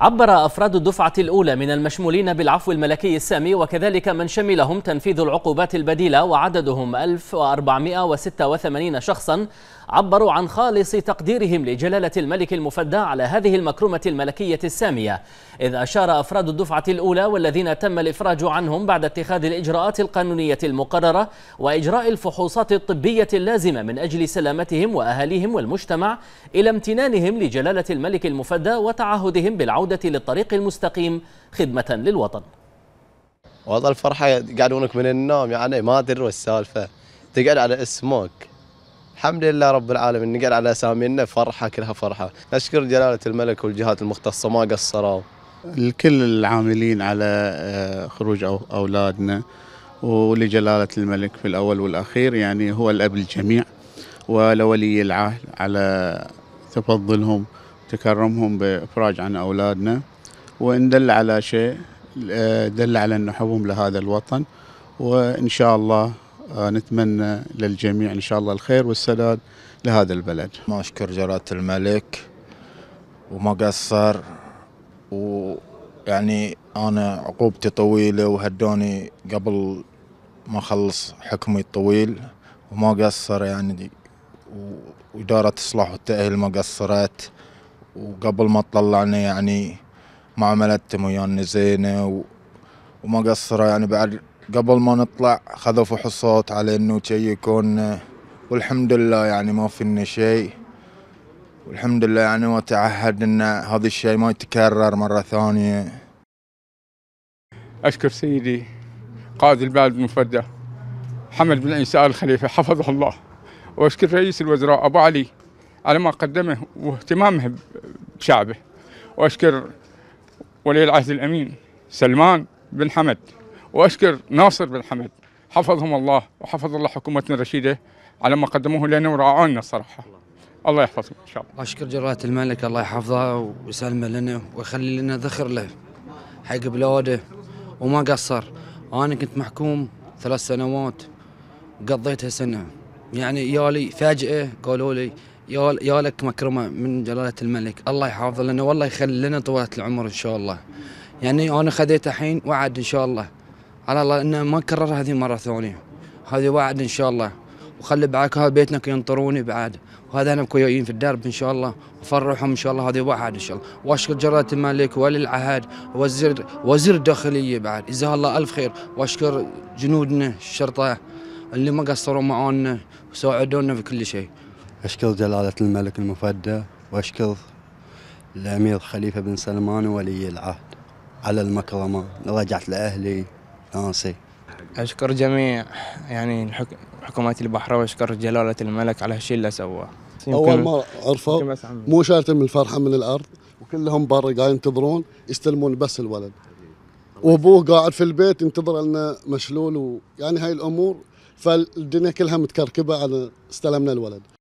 عبر أفراد الدفعة الأولى من المشمولين بالعفو الملكي السامي وكذلك من شملهم تنفيذ العقوبات البديلة وعددهم 1486 شخصا عبروا عن خالص تقديرهم لجلالة الملك المفدى على هذه المكرمة الملكية السامية إذ أشار أفراد الدفعة الأولى والذين تم الإفراج عنهم بعد اتخاذ الإجراءات القانونية المقررة وإجراء الفحوصات الطبية اللازمة من أجل سلامتهم وأهاليهم والمجتمع إلى امتنانهم لجلالة الملك المفدى وتعهدهم بالعودة العودة للطريق المستقيم خدمة للوطن والله الفرحة يقعدونك من النوم يعني ما أدري السالفة تقعد على اسمك الحمد لله رب العالمين نقعد على اسامينا فرحه كلها فرحه، نشكر جلاله الملك والجهات المختصه ما قصروا. الكل العاملين على آه، خروج اولادنا ولجلاله الملك في الاول والاخير يعني هو الاب الجميع ولولي العهد على تفضلهم تكرمهم بإفراج عن أولادنا وإن دل على شيء دل على أن حبهم لهذا الوطن وإن شاء الله آه، نتمنى للجميع إن شاء الله الخير والسداد لهذا البلد ما أشكر جلالة الملك وما قصر ويعني أنا عقوبتي طويلة وهدوني قبل ما أخلص حكمي الطويل وما قصر يعني وإدارة الإصلاح والتأهيل ما قصرت وقبل ما تطلعنا يعني معاملتهم ويانا زينه و... وما قصروا يعني بعد قبل ما نطلع خذوا فحوصات على انه يكون والحمد لله يعني ما فينا شيء والحمد لله يعني وتعهد ان هذا الشيء ما يتكرر مره ثانيه اشكر سيدي قائد البلد المفدى حمد بن عيسى ال خليفه حفظه الله واشكر رئيس الوزراء ابو علي على ما قدمه واهتمامه شعبه واشكر ولي العهد الامين سلمان بن حمد واشكر ناصر بن حمد حفظهم الله وحفظ الله حكومتنا الرشيده على ما قدموه لنا ورعونا الصراحه الله يحفظهم ان شاء الله اشكر جلاله الملك الله يحفظه ويسلمه لنا ويخلي لنا ذخر له حق بلاده وما قصر انا كنت محكوم ثلاث سنوات قضيتها سنه يعني يالي فجاه قالوا لي يا يا لك مكرمه من جلاله الملك الله يحافظ لنا والله يخلي لنا طولة العمر ان شاء الله يعني انا خذيت الحين وعد ان شاء الله على الله انه ما كرر هذه مره ثانيه هذه وعد ان شاء الله وخلي بعد بيتنا ينطروني بعد وهذا انا كويين في الدرب ان شاء الله وفرحهم ان شاء الله هذه واحد ان شاء الله واشكر جلاله الملك ولي العهد وزير وزير الداخليه بعد جزاه الله الف خير واشكر جنودنا الشرطه اللي ما قصروا معانا وساعدونا في كل شيء أشكر جلالة الملك المفدى وأشكر الأمير خليفة بن سلمان وولي العهد على المكرمة رجعت لأهلي ناسي أشكر جميع يعني حكومة البحر وأشكر جلالة الملك على الشيء اللي سواه أول ما عرفوا مو شارتهم الفرحة من الأرض وكلهم برا قاعد ينتظرون يستلمون بس الولد وابوه قاعد في البيت ينتظر انه مشلول ويعني هاي الامور فالدنيا كلها متكركبه على استلمنا الولد